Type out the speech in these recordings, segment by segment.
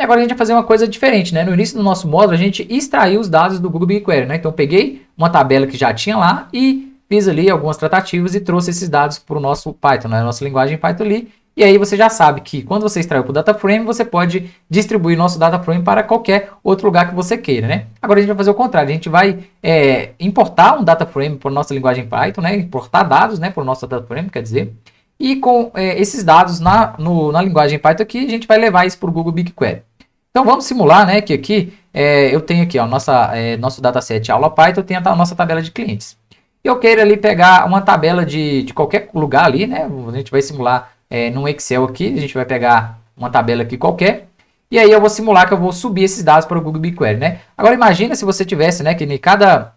E agora a gente vai fazer uma coisa diferente, né? No início do nosso módulo, a gente extraiu os dados do Google BigQuery, né? Então, peguei uma tabela que já tinha lá e fiz ali algumas tratativas e trouxe esses dados para o nosso Python, né? Nossa linguagem Python ali. E aí você já sabe que quando você extraiu para o DataFrame, você pode distribuir nosso DataFrame para qualquer outro lugar que você queira, né? Agora a gente vai fazer o contrário, a gente vai é, importar um DataFrame para a nossa linguagem Python, né? Importar dados, né? Para o nosso DataFrame, quer dizer... E com é, esses dados na, no, na linguagem Python aqui, a gente vai levar isso para o Google BigQuery. Então vamos simular, né, que aqui é, eu tenho aqui, ó, nossa, é, nosso dataset aula Python, eu tenho a nossa tabela de clientes. E eu quero ali pegar uma tabela de, de qualquer lugar ali, né, a gente vai simular é, num Excel aqui, a gente vai pegar uma tabela aqui qualquer, e aí eu vou simular que eu vou subir esses dados para o Google BigQuery, né. Agora imagina se você tivesse, né, que em cada,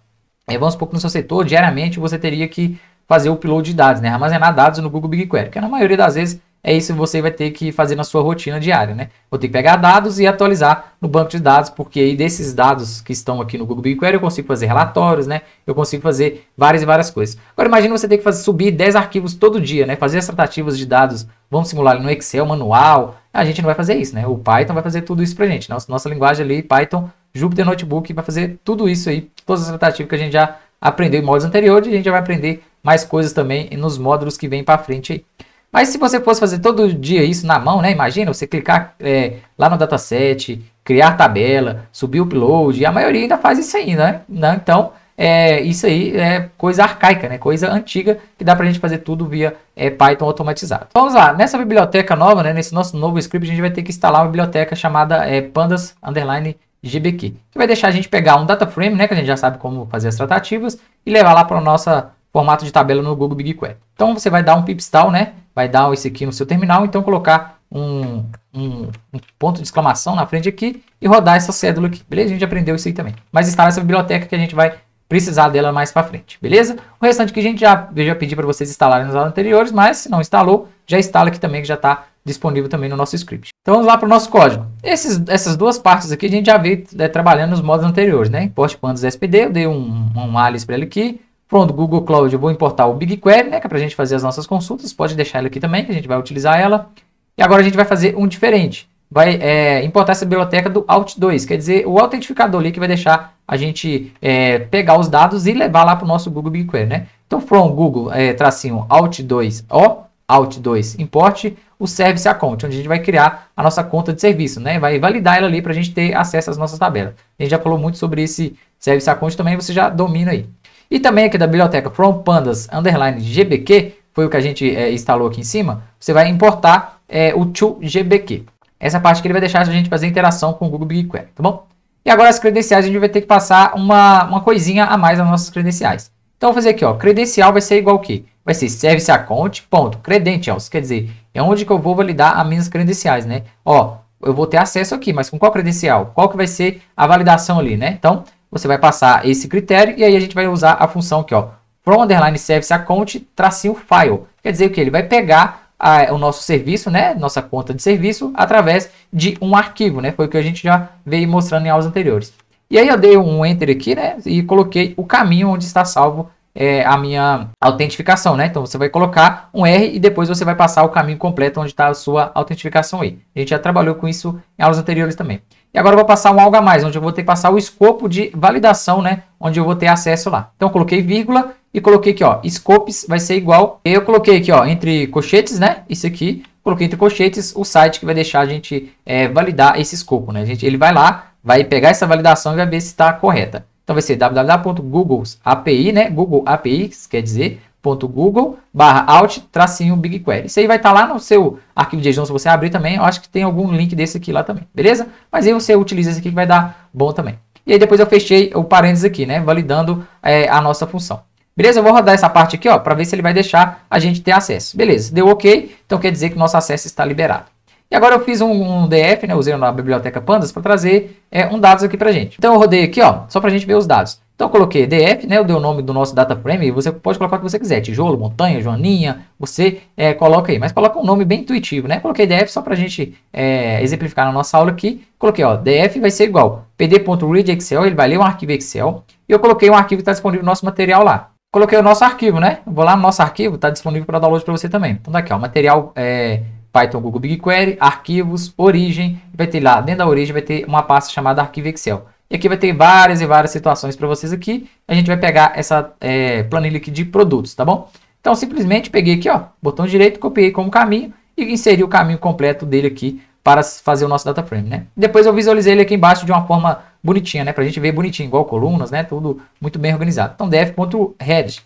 é, vamos supor que no seu setor, diariamente você teria que fazer o upload de dados, né, armazenar dados no Google BigQuery, que na maioria das vezes é isso que você vai ter que fazer na sua rotina diária, né? Vou ter que pegar dados e atualizar no banco de dados, porque aí desses dados que estão aqui no Google BigQuery eu consigo fazer relatórios, né? Eu consigo fazer várias e várias coisas. Agora imagina você ter que fazer, subir 10 arquivos todo dia, né? Fazer as tratativas de dados, vamos simular no Excel, manual. A gente não vai fazer isso, né? O Python vai fazer tudo isso pra gente. Nossa, nossa linguagem ali, Python, Jupyter Notebook, vai fazer tudo isso aí, todas as tratativas que a gente já aprendeu em módulos anteriores, e a gente já vai aprender mais coisas também nos módulos que vem para frente aí. Mas se você fosse fazer todo dia isso na mão, né? Imagina você clicar é, lá no dataset, criar tabela, subir o upload, a maioria ainda faz isso aí, né? Não, né? então, é, isso aí é coisa arcaica, né? Coisa antiga que dá para a gente fazer tudo via é, Python automatizado. Vamos lá, nessa biblioteca nova, né? Nesse nosso novo script, a gente vai ter que instalar uma biblioteca chamada é, pandas underline GBQ, que vai deixar a gente pegar um data frame, né? Que a gente já sabe como fazer as tratativas e levar lá para o nosso formato de tabela no Google BigQuery. Então, você vai dar um pipstall, né? vai dar esse aqui no seu terminal, então colocar um, um, um, ponto de exclamação na frente aqui e rodar essa cédula aqui, beleza? A gente aprendeu isso aí também. Mas instala essa biblioteca que a gente vai precisar dela mais para frente, beleza? O restante que a gente já, eu já pedi para vocês instalarem nos aulas anteriores, mas se não instalou, já instala aqui também que já está disponível também no nosso script. Então vamos lá para o nosso código. Esses, essas duas partes aqui a gente já veio é, trabalhando nos modos anteriores, né? Import pandas SPD, eu dei um, um alias para ele aqui, Pronto, Google Cloud, eu vou importar o BigQuery, né, que é para a gente fazer as nossas consultas. Pode deixar ele aqui também, que a gente vai utilizar ela. E agora a gente vai fazer um diferente. Vai é, importar essa biblioteca do Alt2, quer dizer, o autentificador ali que vai deixar a gente é, pegar os dados e levar lá para o nosso Google BigQuery, né? Então, from Google, é, tracinho, Alt2O, Alt2 importe, o Service Account, onde a gente vai criar a nossa conta de serviço, né? Vai validar ela ali para a gente ter acesso às nossas tabelas. A gente já falou muito sobre esse Service Account também, você já domina aí. E também aqui da biblioteca From Pandas Underline GBQ, foi o que a gente é, instalou aqui em cima, você vai importar é, o to GBQ. Essa parte que ele vai deixar a gente fazer interação com o Google BigQuery, tá bom? E agora as credenciais, a gente vai ter que passar uma, uma coisinha a mais nas nossas credenciais. Então, vou fazer aqui, ó, credencial vai ser igual o quê? Vai ser service account, ponto, credentials, quer dizer, é onde que eu vou validar as minhas credenciais, né? Ó, eu vou ter acesso aqui, mas com qual credencial? Qual que vai ser a validação ali, né? Então, você vai passar esse critério e aí a gente vai usar a função aqui, ó, from underline service account tracinho file. Quer dizer que ele vai pegar a, o nosso serviço, né, nossa conta de serviço, através de um arquivo, né, foi o que a gente já veio mostrando em aulas anteriores. E aí eu dei um enter aqui, né, e coloquei o caminho onde está salvo é, a minha autentificação, né? Então você vai colocar um R e depois você vai passar o caminho completo onde está a sua autentificação aí. A gente já trabalhou com isso em aulas anteriores também. E agora eu vou passar um algo a mais, onde eu vou ter que passar o escopo de validação, né? Onde eu vou ter acesso lá. Então eu coloquei vírgula e coloquei aqui, ó, scopes vai ser igual. E eu coloquei aqui, ó, entre colchetes, né? Isso aqui, coloquei entre colchetes o site que vai deixar a gente é, validar esse escopo, né? A gente, ele vai lá, vai pegar essa validação e vai ver se está correta. Então vai ser www.googleapi, né? Google API, quer dizer, .google barra alt tracinho BigQuery. Isso aí vai estar tá lá no seu arquivo de JSON, se você abrir também, eu acho que tem algum link desse aqui lá também, beleza? Mas aí você utiliza esse aqui que vai dar bom também. E aí depois eu fechei o parênteses aqui, né, validando é, a nossa função. Beleza? Eu vou rodar essa parte aqui, ó, para ver se ele vai deixar a gente ter acesso. Beleza, deu ok, então quer dizer que nosso acesso está liberado. E agora eu fiz um, um DF, né, usei na biblioteca Pandas para trazer é, um dados aqui para gente. Então eu rodei aqui, ó, só para a gente ver os dados. Então eu coloquei DF, né? Eu dei o nome do nosso data frame. Você pode colocar o que você quiser. Tijolo, montanha, joaninha. Você é, coloca aí. Mas coloca um nome bem intuitivo, né? Coloquei DF só para a gente é, exemplificar na nossa aula aqui. Coloquei, ó. DF vai ser igual. pd.read_excel. Ele vai ler um arquivo Excel. E eu coloquei um arquivo que está disponível no nosso material lá. Coloquei o nosso arquivo, né? Vou lá no nosso arquivo. Está disponível para download para você também. Então daqui, tá ó. Material é, Python Google BigQuery. Arquivos. Origem. Vai ter lá. Dentro da origem vai ter uma pasta chamada arquivo Excel. E aqui vai ter várias e várias situações para vocês aqui. A gente vai pegar essa é, planilha aqui de produtos, tá bom? Então, simplesmente peguei aqui, ó, botão direito, copiei como caminho e inseri o caminho completo dele aqui para fazer o nosso data frame, né? Depois eu visualizei ele aqui embaixo de uma forma bonitinha, né? Para a gente ver bonitinho, igual colunas, né? Tudo muito bem organizado. Então, def.head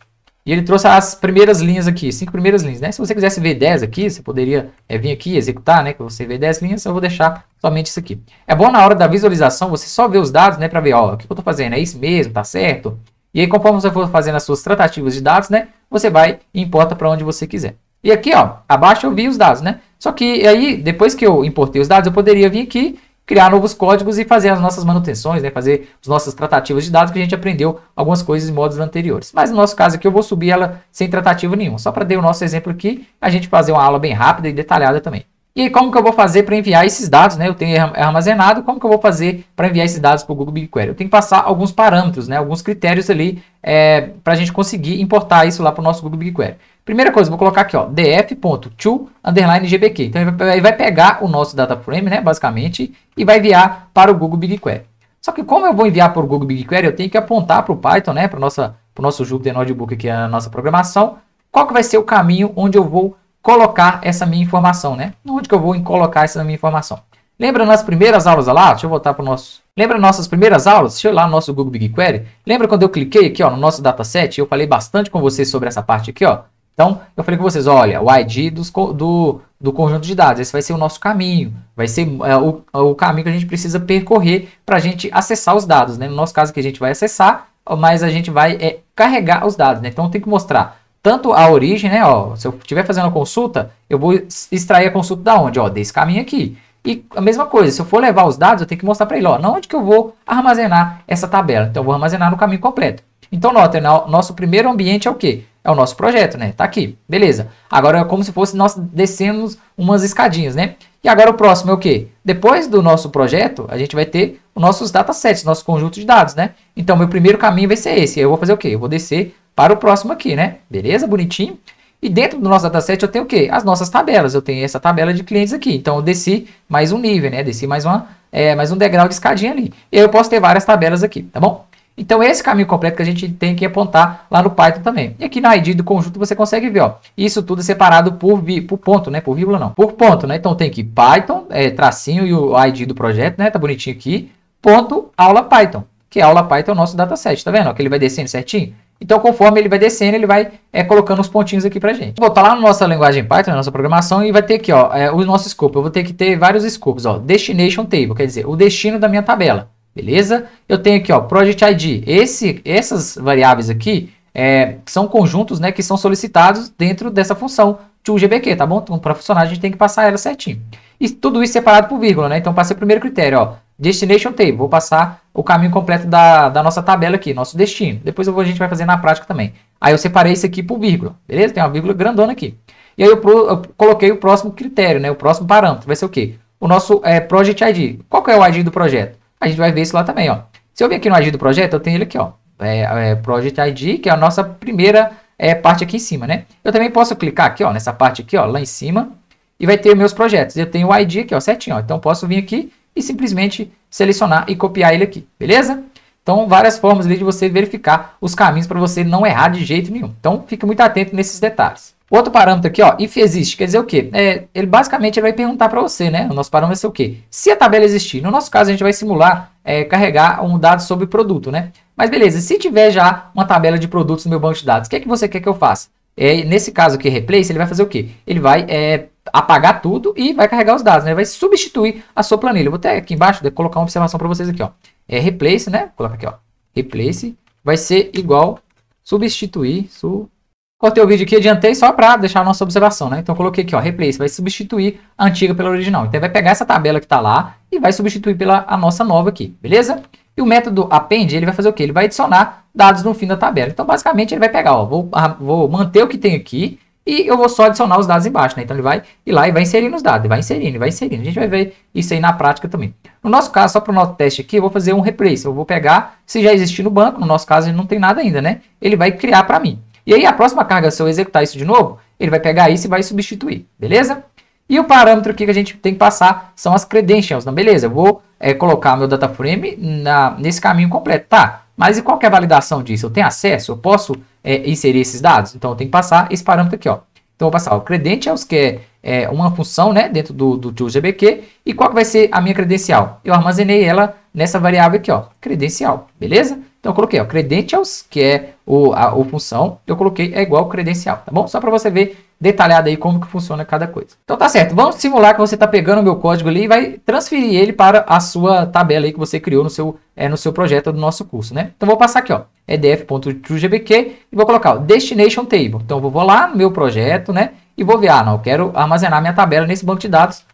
e ele trouxe as primeiras linhas aqui, cinco primeiras linhas, né? Se você quisesse ver 10 aqui, você poderia é, vir aqui executar, né? Que você vê 10 linhas, eu vou deixar somente isso aqui. É bom na hora da visualização você só ver os dados, né? Para ver, ó, o que eu estou fazendo, é isso mesmo, tá certo? E aí, conforme você for fazendo as suas tratativas de dados, né? Você vai e importa para onde você quiser. E aqui, ó, abaixo eu vi os dados, né? Só que aí, depois que eu importei os dados, eu poderia vir aqui criar novos códigos e fazer as nossas manutenções, né? fazer as nossas tratativas de dados, que a gente aprendeu algumas coisas em modos anteriores. Mas no nosso caso aqui eu vou subir ela sem tratativa nenhuma, só para dar o nosso exemplo aqui, a gente fazer uma aula bem rápida e detalhada também. E como que eu vou fazer para enviar esses dados, né? Eu tenho é armazenado, como que eu vou fazer para enviar esses dados para o Google BigQuery? Eu tenho que passar alguns parâmetros, né? Alguns critérios ali é, para a gente conseguir importar isso lá para o nosso Google BigQuery. Primeira coisa, vou colocar aqui, ó, df.to underline gbq. Então ele vai pegar o nosso data frame, né, basicamente, e vai enviar para o Google BigQuery. Só que como eu vou enviar para o Google BigQuery, eu tenho que apontar para o Python, né, para o nosso Jupyter Notebook, aqui, é a nossa programação, qual que vai ser o caminho onde eu vou colocar essa minha informação, né? Onde que eu vou colocar essa minha informação? Lembra nas primeiras aulas lá? Deixa eu voltar para o nosso... Lembra nossas primeiras aulas? Deixa eu ir lá no nosso Google BigQuery. Lembra quando eu cliquei aqui ó, no nosso dataset? Eu falei bastante com vocês sobre essa parte aqui, ó então, eu falei com vocês, olha, o ID dos, do, do conjunto de dados, esse vai ser o nosso caminho, vai ser é, o, é o caminho que a gente precisa percorrer para a gente acessar os dados, né? No nosso caso que a gente vai acessar, mas a gente vai é, carregar os dados, né? Então, tem que mostrar tanto a origem, né? Ó, se eu estiver fazendo uma consulta, eu vou extrair a consulta da onde? Ó, desse caminho aqui. E a mesma coisa, se eu for levar os dados, eu tenho que mostrar para ele, ó, onde que eu vou armazenar essa tabela. Então, eu vou armazenar no caminho completo. Então, notem, nosso primeiro ambiente é o quê? é o nosso projeto, né? Tá aqui, beleza. Agora é como se fosse nós descemos umas escadinhas, né? E agora o próximo é o quê? Depois do nosso projeto, a gente vai ter os nossos datasets, nosso conjunto de dados, né? Então, meu primeiro caminho vai ser esse. Eu vou fazer o quê? Eu vou descer para o próximo aqui, né? Beleza? Bonitinho. E dentro do nosso dataset eu tenho o quê? As nossas tabelas. Eu tenho essa tabela de clientes aqui. Então, eu desci mais um nível, né? Desci mais, uma, é, mais um degrau de escadinha ali. E eu posso ter várias tabelas aqui, tá bom? Então, esse caminho completo que a gente tem que apontar lá no Python também. E aqui na ID do conjunto você consegue ver, ó, isso tudo separado por, vi, por ponto, né? Por vírgula não. Por ponto, né? Então tem aqui Python, é, tracinho e o ID do projeto, né? Tá bonitinho aqui. Ponto aula Python, que aula Python é o nosso dataset, tá vendo? Ó, que ele vai descendo certinho. Então, conforme ele vai descendo, ele vai é, colocando os pontinhos aqui pra gente. Vou botar lá na nossa linguagem Python, na nossa programação, e vai ter aqui, ó, é, o nosso escopo. Eu vou ter que ter vários escopos, ó. Destination table, quer dizer, o destino da minha tabela. Beleza? Eu tenho aqui, ó, Project ID. Esse, essas variáveis aqui é, são conjuntos, né, que são solicitados dentro dessa função toGBQ, tá bom? Então, para funcionar, a gente tem que passar ela certinho. E tudo isso separado por vírgula, né? Então, passei o primeiro critério, ó. Destination table. Vou passar o caminho completo da, da nossa tabela aqui, nosso destino. Depois vou, a gente vai fazer na prática também. Aí eu separei isso aqui por vírgula, beleza? Tem uma vírgula grandona aqui. E aí eu, pro, eu coloquei o próximo critério, né? O próximo parâmetro. Vai ser o quê? O nosso é, Project ID. Qual que é o ID do projeto? a gente vai ver isso lá também, ó. Se eu vir aqui no ID do projeto, eu tenho ele aqui, ó. É, é, Project ID, que é a nossa primeira é, parte aqui em cima, né? Eu também posso clicar aqui, ó, nessa parte aqui, ó, lá em cima, e vai ter meus projetos. Eu tenho o ID aqui, ó, certinho, ó. Então, posso vir aqui e simplesmente selecionar e copiar ele aqui, beleza? Então, várias formas de você verificar os caminhos para você não errar de jeito nenhum. Então, fique muito atento nesses detalhes. Outro parâmetro aqui, ó, if existe, quer dizer o quê? É, ele basicamente ele vai perguntar para você, né? O nosso parâmetro vai ser o quê? Se a tabela existir. No nosso caso, a gente vai simular é, carregar um dado sobre produto, né? Mas beleza, se tiver já uma tabela de produtos no meu banco de dados, o que é que você quer que eu faça? É, nesse caso aqui, replace, ele vai fazer o quê? Ele vai é, apagar tudo e vai carregar os dados, né? Ele vai substituir a sua planilha. vou até aqui embaixo vou né, colocar uma observação para vocês aqui, ó. É replace, né? Coloca aqui, ó. Replace vai ser igual substituir, su Cortei o vídeo aqui, adiantei só para deixar a nossa observação, né? Então coloquei aqui, ó, replace, vai substituir a antiga pela original. Então vai pegar essa tabela que está lá e vai substituir pela a nossa nova aqui, beleza? E o método append, ele vai fazer o quê? Ele vai adicionar dados no fim da tabela. Então basicamente ele vai pegar, ó, vou, ah, vou manter o que tem aqui e eu vou só adicionar os dados embaixo, né? Então ele vai ir lá e vai inserindo os dados, vai inserindo, vai inserindo. A gente vai ver isso aí na prática também. No nosso caso, só para o nosso teste aqui, eu vou fazer um replace. Eu vou pegar, se já existir no banco, no nosso caso ele não tem nada ainda, né? Ele vai criar para mim. E aí a próxima carga, se eu executar isso de novo, ele vai pegar isso e vai substituir, beleza? E o parâmetro que a gente tem que passar são as credentials. Não, beleza, eu vou é, colocar meu data frame na, nesse caminho completo. Tá, mas e qual é a validação disso? Eu tenho acesso? Eu posso é, inserir esses dados? Então eu tenho que passar esse parâmetro aqui, ó. Então eu vou passar o credentials, que é, é uma função né, dentro do, do GBQ. E qual que vai ser a minha credencial? Eu armazenei ela nessa variável aqui, ó, credencial, beleza? Então, eu coloquei, ó, credentials, que é o, a, a função, eu coloquei é igual credencial, tá bom? Só para você ver detalhado aí como que funciona cada coisa. Então, tá certo. Vamos simular que você está pegando o meu código ali e vai transferir ele para a sua tabela aí que você criou no seu, é, no seu projeto do nosso curso, né? Então, vou passar aqui, ó, edf.truegbq e vou colocar, ó, destination table. Então, eu vou lá no meu projeto, né? E vou ver, ah, não, eu quero armazenar minha tabela nesse banco de dados,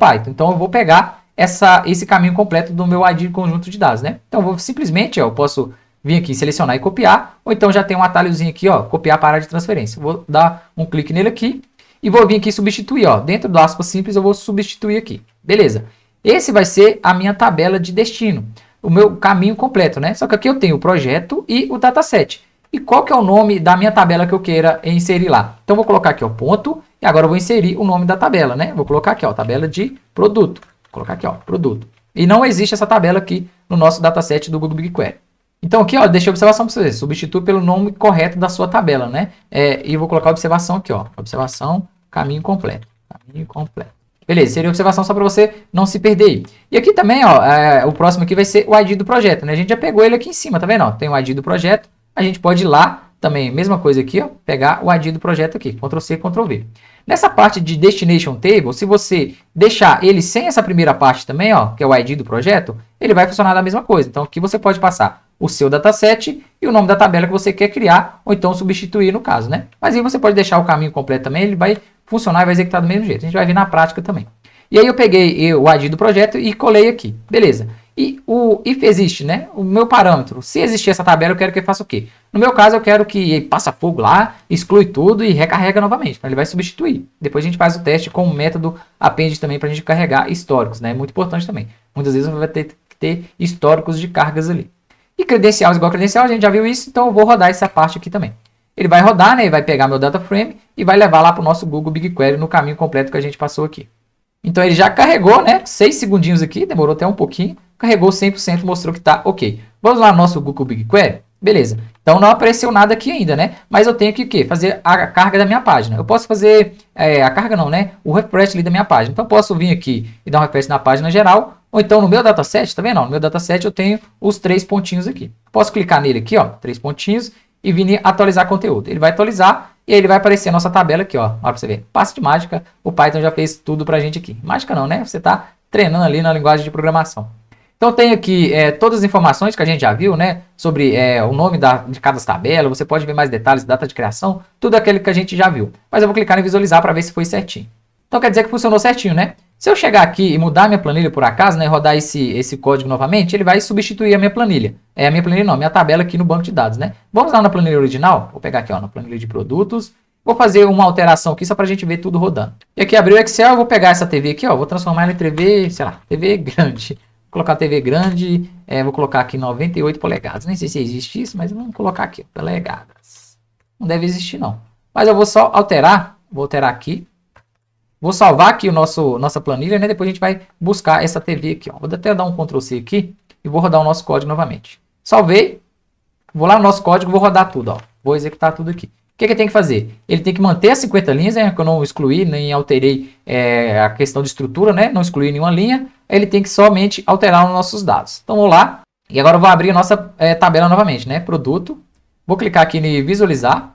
Python. Então, eu vou pegar essa, esse caminho completo do meu ID conjunto de dados, né? Então, vou simplesmente, ó, eu posso vir aqui, selecionar e copiar, ou então já tem um atalhozinho aqui, ó, copiar para a área de transferência. Vou dar um clique nele aqui e vou vir aqui substituir, ó, dentro do aspas simples eu vou substituir aqui. Beleza. Esse vai ser a minha tabela de destino, o meu caminho completo, né? Só que aqui eu tenho o projeto e o dataset. E qual que é o nome da minha tabela que eu queira inserir lá? Então vou colocar aqui, ó, ponto, e agora eu vou inserir o nome da tabela, né? Vou colocar aqui, ó, tabela de produto. Vou colocar aqui, ó, produto. E não existe essa tabela aqui no nosso dataset do Google BigQuery. Então aqui, ó, deixei a observação para vocês. Substitui pelo nome correto da sua tabela, né? É, e vou colocar a observação aqui, ó. Observação, caminho completo. Caminho completo. Beleza, seria observação só para você não se perder aí. E aqui também, ó, é, o próximo aqui vai ser o ID do projeto, né? A gente já pegou ele aqui em cima, tá vendo? Ó, tem o ID do projeto. A gente pode ir lá também, mesma coisa aqui, ó, pegar o ID do projeto aqui. Ctrl-C, Ctrl-V. Nessa parte de Destination Table, se você deixar ele sem essa primeira parte também, ó, que é o ID do projeto, ele vai funcionar da mesma coisa. Então aqui você pode passar o seu dataset e o nome da tabela que você quer criar, ou então substituir no caso, né? Mas aí você pode deixar o caminho completo também, ele vai funcionar e vai executar do mesmo jeito. A gente vai ver na prática também. E aí eu peguei o ID do projeto e colei aqui. Beleza. E o if existe, né? O meu parâmetro. Se existir essa tabela, eu quero que ele faça o quê? No meu caso, eu quero que ele passa fogo lá, exclui tudo e recarrega novamente. ele vai substituir. Depois a gente faz o teste com o método append também para a gente carregar históricos, né? É muito importante também. Muitas vezes vai ter que ter históricos de cargas ali. E credenciais igual a credencial, a gente já viu isso, então eu vou rodar essa parte aqui também. Ele vai rodar, né? Ele vai pegar meu data frame e vai levar lá para o nosso Google BigQuery no caminho completo que a gente passou aqui. Então ele já carregou, né? Seis segundinhos aqui, demorou até um pouquinho. Carregou 100%, mostrou que está ok. Vamos lá no nosso Google BigQuery? Beleza. Então não apareceu nada aqui ainda, né? Mas eu tenho que o quê? Fazer a carga da minha página. Eu posso fazer é, a carga não, né? O refresh ali da minha página. Então eu posso vir aqui e dar um refresh na página geral. Ou então no meu dataset, tá vendo? No meu dataset eu tenho os três pontinhos aqui. Posso clicar nele aqui, ó, três pontinhos e vir atualizar conteúdo. Ele vai atualizar e aí ele vai aparecer a nossa tabela aqui, ó. Olha pra você ver. Passo de mágica, o Python já fez tudo pra gente aqui. Mágica não, né? Você tá treinando ali na linguagem de programação. Então tem aqui é, todas as informações que a gente já viu, né? Sobre é, o nome da, de cada tabela, você pode ver mais detalhes, data de criação, tudo aquele que a gente já viu. Mas eu vou clicar em visualizar para ver se foi certinho. Então quer dizer que funcionou certinho, né? Se eu chegar aqui e mudar minha planilha por acaso, né, rodar esse, esse código novamente, ele vai substituir a minha planilha. É a minha planilha não, minha tabela aqui no banco de dados, né? Vamos lá na planilha original? Vou pegar aqui, ó, na planilha de produtos. Vou fazer uma alteração aqui só para a gente ver tudo rodando. E aqui abriu o Excel, vou pegar essa TV aqui, ó, vou transformar ela em TV, sei lá, TV grande. Vou colocar TV grande, é, vou colocar aqui 98 polegadas. Nem sei se existe isso, mas vamos colocar aqui, polegadas. Não deve existir não. Mas eu vou só alterar, vou alterar aqui, Vou salvar aqui o nosso, nossa planilha, né? Depois a gente vai buscar essa TV aqui, ó. Vou até dar um Ctrl C aqui e vou rodar o nosso código novamente. Salvei. Vou lá no nosso código, vou rodar tudo, ó. Vou executar tudo aqui. O que, que ele tem que fazer? Ele tem que manter as 50 linhas, né? Que eu não excluí nem alterei é, a questão de estrutura, né? Não excluí nenhuma linha. Ele tem que somente alterar os nossos dados. Então, vou lá. E agora eu vou abrir a nossa é, tabela novamente, né? Produto. Vou clicar aqui em visualizar.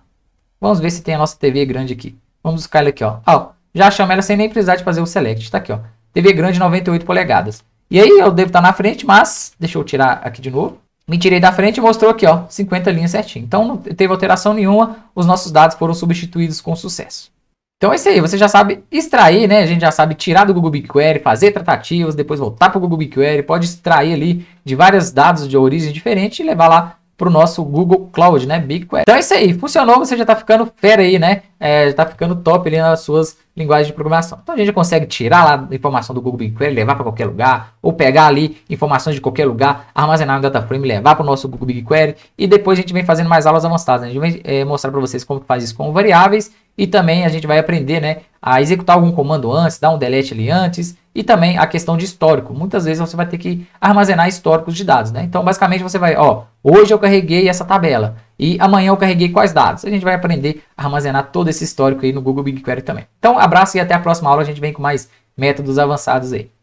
Vamos ver se tem a nossa TV grande aqui. Vamos buscar ele aqui, ó. ó já chama ela sem nem precisar de fazer o select. Está aqui, ó. TV grande 98 polegadas. E aí eu devo estar tá na frente, mas deixa eu tirar aqui de novo. Me tirei da frente e mostrou aqui, ó, 50 linhas certinho. Então não teve alteração nenhuma, os nossos dados foram substituídos com sucesso. Então é isso aí, você já sabe extrair, né? A gente já sabe tirar do Google BigQuery, fazer tratativas, depois voltar para o Google BigQuery, pode extrair ali de vários dados de origem diferente e levar lá para o nosso Google Cloud, né? BigQuery. Então é isso aí. Funcionou, você já está ficando fera aí, né? É, já está ficando top ali nas suas linguagens de programação. Então a gente consegue tirar lá a informação do Google BigQuery, levar para qualquer lugar, ou pegar ali informações de qualquer lugar, armazenar no DataFrame, levar para o nosso Google BigQuery. E depois a gente vem fazendo mais aulas avançadas. Né? A gente vai é, mostrar para vocês como faz isso com variáveis e também a gente vai aprender, né? A executar algum comando antes, dar um delete ali antes, e também a questão de histórico. Muitas vezes você vai ter que armazenar históricos de dados, né? Então, basicamente, você vai, ó, hoje eu carreguei essa tabela e amanhã eu carreguei quais dados. A gente vai aprender a armazenar todo esse histórico aí no Google BigQuery também. Então, abraço e até a próxima aula. A gente vem com mais métodos avançados aí.